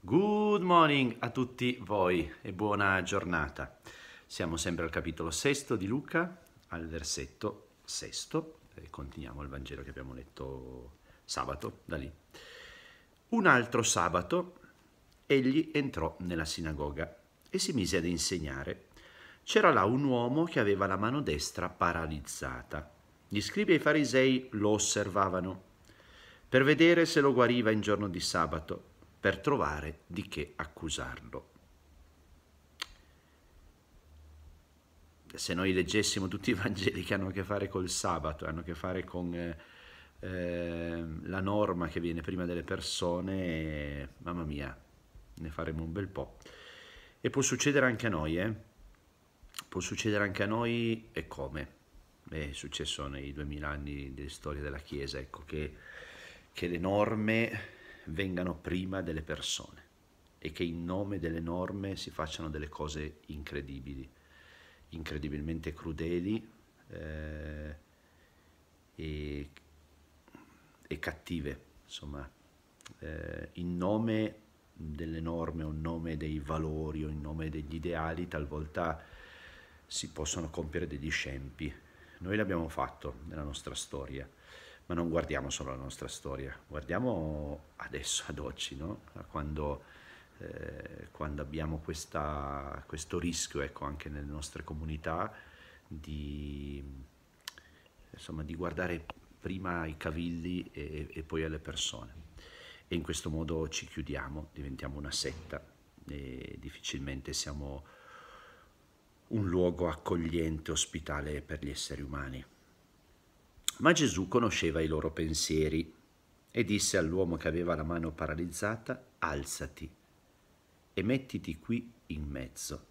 Good morning a tutti voi e buona giornata. Siamo sempre al capitolo sesto di Luca, al versetto sesto, e continuiamo il Vangelo che abbiamo letto sabato, da lì. Un altro sabato egli entrò nella sinagoga e si mise ad insegnare. C'era là un uomo che aveva la mano destra paralizzata. Gli scribi e i farisei lo osservavano per vedere se lo guariva in giorno di sabato per trovare di che accusarlo. Se noi leggessimo tutti i Vangeli che hanno a che fare col sabato, hanno a che fare con eh, ehm, la norma che viene prima delle persone, mamma mia, ne faremo un bel po'. E può succedere anche a noi, eh? Può succedere anche a noi e come? Beh, è successo nei 2000 anni di storia della Chiesa, ecco, che, che le norme vengano prima delle persone e che in nome delle norme si facciano delle cose incredibili, incredibilmente crudeli eh, e, e, cattive, insomma, eh, in nome delle norme o in nome dei valori o in nome degli ideali talvolta si possono compiere degli scempi. Noi l'abbiamo fatto nella nostra storia ma non guardiamo solo la nostra storia, guardiamo adesso, ad oggi, no? quando, eh, quando, abbiamo questa, questo rischio ecco, anche nelle nostre comunità di, insomma, di guardare prima ai cavilli e, e, poi alle persone. E in questo modo ci chiudiamo, diventiamo una setta e difficilmente siamo un luogo accogliente, ospitale per gli esseri umani. Ma Gesù conosceva i loro pensieri e disse all'uomo che aveva la mano paralizzata, alzati e mettiti qui in mezzo.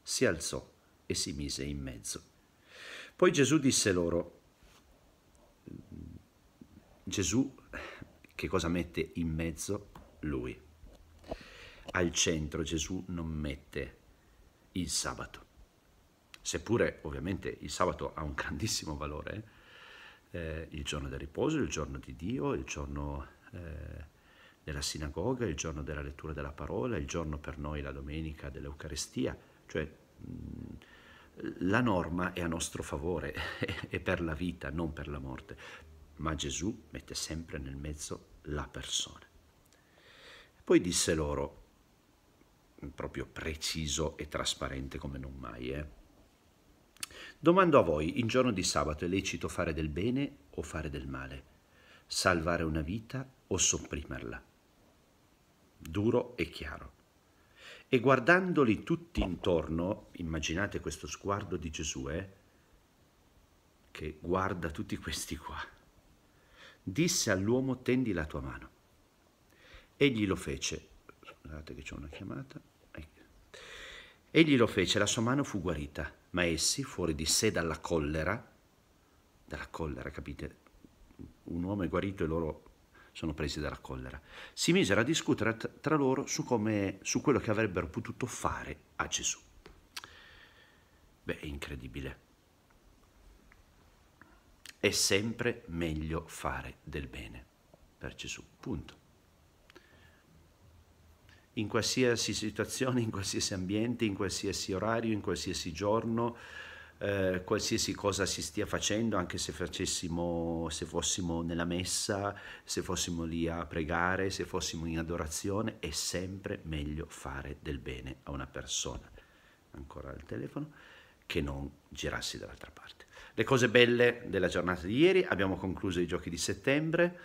Si alzò e si mise in mezzo. Poi Gesù disse loro, Gesù che cosa mette in mezzo? Lui. Al centro Gesù non mette il sabato, seppure ovviamente il sabato ha un grandissimo valore, eh? eh, il giorno del riposo, il giorno di Dio, il giorno eh, della sinagoga, il giorno della lettura della parola, il giorno per noi la domenica dell'Eucarestia, cioè mh, mm, la norma è a nostro favore, è per la vita, non per la morte, ma Gesù mette sempre nel mezzo la persona. Poi disse loro, proprio preciso e trasparente come non mai, eh, Domando a voi, in giorno di sabato è lecito fare del bene o fare del male? Salvare una vita o sopprimerla? Duro e chiaro. E guardandoli tutti intorno, immaginate questo sguardo di Gesù, eh? che guarda tutti questi qua, disse all'uomo tendi la tua mano. Egli lo fece. Scusate che c'è una chiamata. Egli lo fece, la sua mano fu guarita, ma essi, fuori di sé dalla collera, dalla collera, capite? Un uomo è guarito e loro sono presi dalla collera. Si misero a discutere tra loro su, come, su quello che avrebbero potuto fare a Gesù. Beh, è incredibile. È sempre meglio fare del bene per Gesù, punto in qualsiasi situazione, in qualsiasi ambiente, in qualsiasi orario, in qualsiasi giorno, eh, qualsiasi cosa si stia facendo, anche se, facessimo, se fossimo nella messa, se fossimo lì a pregare, se fossimo in adorazione, è sempre meglio fare del bene a una persona. Ancora al telefono che non girarsi dall'altra parte. Le cose belle della giornata di ieri, abbiamo concluso i giochi di settembre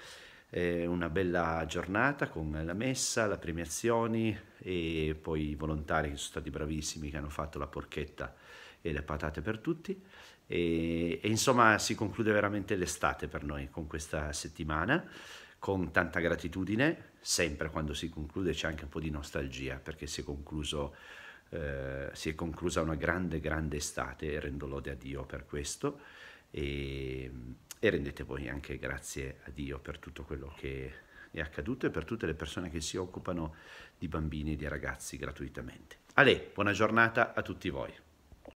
eh, una bella giornata con la messa, le premiazioni e poi i volontari che sono stati bravissimi che hanno fatto la porchetta e le patate per tutti e, e insomma si conclude veramente l'estate per noi con questa settimana con tanta gratitudine, sempre quando si conclude c'è anche un po' di nostalgia perché si è concluso Uh, si è conclusa una grande, grande estate, rendo lode a Dio per questo. E, e rendete voi anche grazie a Dio per tutto quello che è accaduto e per tutte le persone che si occupano di bambini e di ragazzi gratuitamente. Ale, buona giornata a tutti voi.